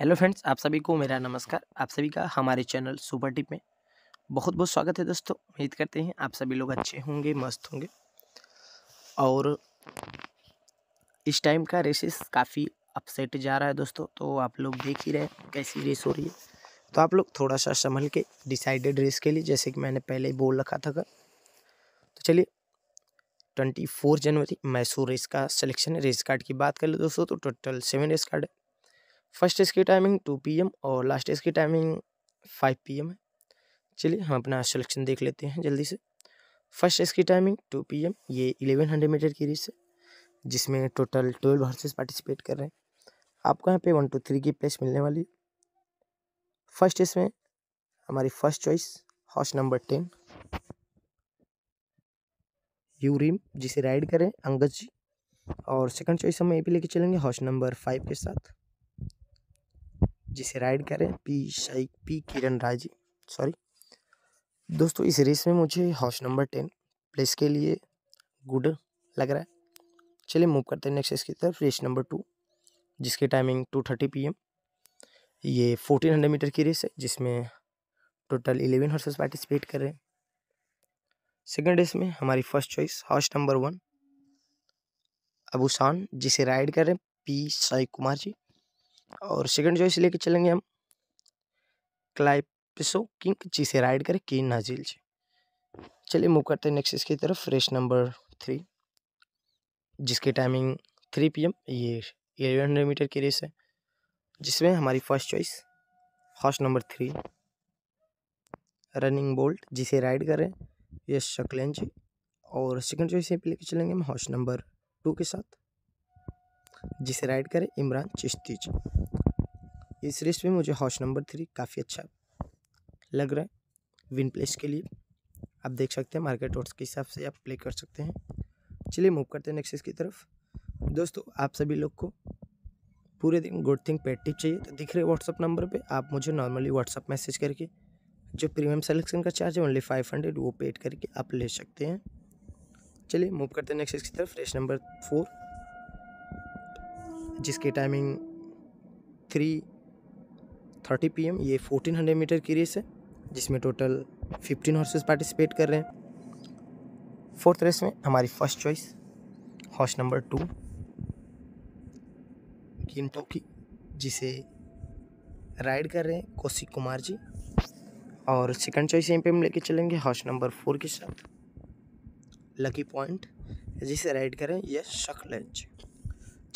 Hello friends आप सभी को मेरा नमस्कार आप सभी का हमारे चैनल सुपर टिप में बहुत बहुत स्वागत है दोस्तों उम्मीद करते हैं आप सभी लोग अच्छे होंगे मस्त होंगे और इस टाइम का रेसेस काफ़ी अपसेट जा रहा है दोस्तों तो आप लोग देख ही रहे हैं कैसी रेस हो रही है तो आप लोग थोड़ा सा संभल के डिसाइडेड रेस के लिए जैसे कि मैंने पहले ही बोल रखा था तो चलिए ट्वेंटी फोर जनवरी मैसूर रेस का सिलेक्शन है रेस कार्ड की बात कर लो दोस्तों तो टोटल सेवन रेस कार्ड है फर्स्ट इसकी टाइमिंग टू पी एम और लास्ट इसकी टाइमिंग फाइव पी एम है चलिए हम अपना सिलेक्शन देख लेते हैं जल्दी से फर्स्ट इसकी टाइमिंग टू पी एम ये इलेवन हंड्रेड मीटर की रेस है जिसमें टोटल ट्वेल्व हॉर्सेस पार्टिसिपेट कर रहे हैं आपको यहाँ पे वन टू थ्री की प्लेस मिलने वाली है फर्स्ट इसमें हमारी first choice horse number ten यूरिम जिसे राइड करें अंगद जी और सेकंड चॉइस हम ये भी लेके चलेंगे हॉर्स नंबर फाइव के साथ जिसे राइड करें पी शाइक पी किरण राजी सॉरी दोस्तों इस रेस में मुझे हाउस नंबर टेन प्लेस के लिए गुड लग रहा है चलिए मूव करते हैं नेक्स्ट इसकी तरफ रेस नंबर टू जिसकी टाइमिंग टू थर्टी पी ये फोर्टीन हंड्रेड मीटर की रेस है जिसमें टोटल इलेवन हॉर्सेस पार्टिसिपेट कर रहे हैं सेकेंड रेस में हमारी first choice horse number one अबूसान जिसे राइड कर रहे हैं पी साई कुमार जी और सेकंड चॉइस लेके चलेंगे हम क्लाइपिसो किंग जिसे राइड करें कि नाजिल जी चलिए मूव करते हैं नेक्स्ट इसकी तरफ रेस नंबर थ्री जिसकी टाइमिंग थ्री पीएम ये एलेवन हंड्रेड मीटर की रेस है जिसमें हमारी first choice horse number three Running Bolt जिसे राइड करें यश शक्लैन जी और सेकंड चॉइस यहाँ पे लेके चलेंगे हम हॉर्स नंबर टू के साथ जिसे राइड करें इमरान चिश्ती जी इस रेस में मुझे हॉर्स नंबर थ्री काफ़ी अच्छा लग रहा है विन प्लेस के लिए आप देख सकते हैं मार्केट ऑर्ड्स के हिसाब से आप प्ले कर सकते हैं चलिए मूव करते हैं नेक्स्ट की तरफ दोस्तों आप सभी लोग को पूरे दिन गुड थिंग पेड टिप चाहिए तो दिख रहे व्हाट्सअप नंबर पे आप मुझे नॉर्मली व्हाट्सअप मैसेज करके जो प्रीमियम सेलेक्शन का चार्ज है ओनली फाइव हंड्रेड वो पेड करके आप ले सकते हैं चलिए मूव करते हैं नेक्स्ट की तरफ रेस नंबर फोर जिसकी टाइमिंग थ्री थर्टी पी ये फोर्टीन हंड्रेड मीटर की रेस है जिसमें टोटल फिफ्टीन हॉर्सेस पार्टिसिपेट कर रहे हैं फोर्थ रेस में हमारी first choice horse number two टोकी जिसे राइड कर रहे हैं कौशिक कुमार जी और सेकंड चॉइस यहीं पे हम लेके चलेंगे हॉर्स नंबर फोर के साथ लकी पॉइंट जिसे राइड करें यह शक जी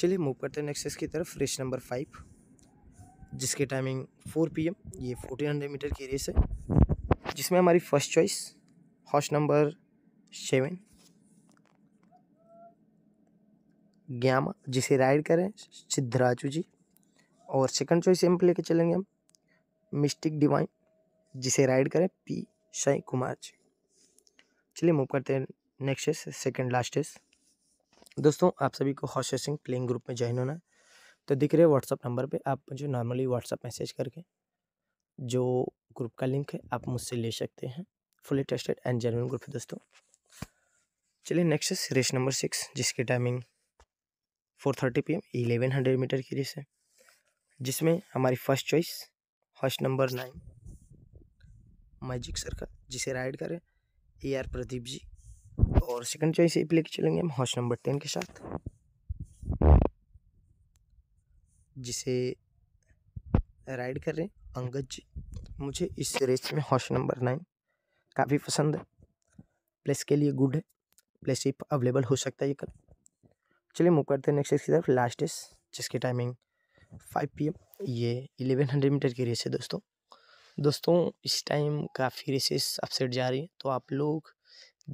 चलिए मूव करते हैं नेक्स्ट की तरफ रेस नंबर फाइव जिसके टाइमिंग फोर पी एम ये फोर्टीन हंड्रेड मीटर की रेस है जिसमें हमारी first choice horse number seven ग्यामा जिसे राइड करें सिद्धराजू जी और सेकंड चॉइस एम लेके चलेंगे हम मिस्टिक डिवाइन जिसे राइड करें पी साई कुमार जी चलिए मूव करते हैं नेक्स्ट सेकंड लास्ट है दोस्तों आप सभी को सिंह प्लेइंग ग्रुप में ज्वाइन होना है तो दिख रहे व्हाट्सअप नंबर पे आप मुझे नॉर्मली व्हाट्सअप मैसेज करके जो ग्रुप का लिंक है आप मुझसे ले सकते हैं fully tested and genuine group है दोस्तों चलिए नेक्स्ट है रेस नंबर सिक्स जिसकी timing four thirty P M eleven hundred metre की रेस है जिसमें हमारी फर्स्ट चॉइस हॉस्ट नंबर नाइन मैजिक सर्कल जिसे राइड करें ए आर प्रदीप जी और सेकंड चॉइस ए पे लेके चलेंगे हम हाउस नंबर टेन के साथ जिसे राइड कर रहे हैं अंगद जी मुझे इस रेस में हाउस नंबर नाइन काफ़ी पसंद है प्लेस के लिए गुड है प्लेस ही अवेलेबल हो सकता है ये कल चलिए मूव करते हैं नेक्स्ट की तरफ लास्ट रेस जिसकी टाइमिंग फाइव पी एम ये इलेवन हंड्रेड मीटर की रेस है दोस्तों दोस्तों इस टाइम काफ़ी रेसेस अपसेट जा रही हैं तो आप लोग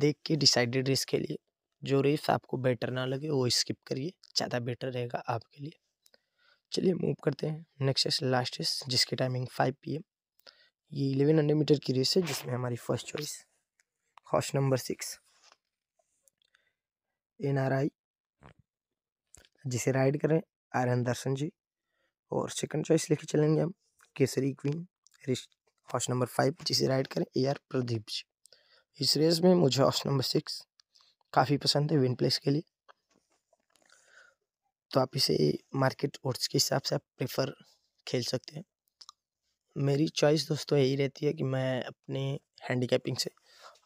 देख के डिसाइडेड रेस के लिए जो रेस आपको बेटर ना लगे वो स्किप करिए ज़्यादा बेटर रहेगा आपके लिए चलिए मूव करते हैं नेक्स्ट रेस लास्ट रेस जिसकी टाइमिंग फाइव पी एम ये इलेवन हंड्रेड मीटर की रेस है जिसमें हमारी first choice horse number six N R I जिसे राइड करें आर एन दर्शन जी और सेकंड चॉइस लेके चलेंगे हम Kesari Queen horse number five जिसे राइड करें ए आर प्रदीप जी इस रेस में मुझे ऑप्शन नंबर सिक्स काफ़ी पसंद है विन प्लेस के लिए तो आप इसे मार्केट ओट्स के हिसाब से आप प्रेफर खेल सकते हैं मेरी चॉइस दोस्तों यही रहती है कि मैं अपने हैंडीकैपिंग से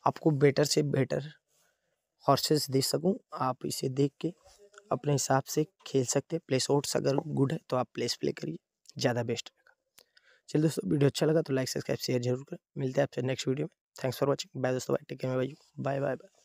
आपको बेटर से बेटर हॉर्सेस दे सकूं आप इसे देख के अपने हिसाब से खेल सकते हैं प्लेस आउट्स अगर गुड है तो आप प्लेस प्ले करिए ज़्यादा बेस्ट रहेगा चलिए दोस्तों वीडियो अच्छा लगा तो लाइक सब्सक्राइब शेयर जरूर करें मिलते हैं आपसे नेक्स्ट वीडियो में thanks for watching bye dosto bye take care bye bye bye, bye.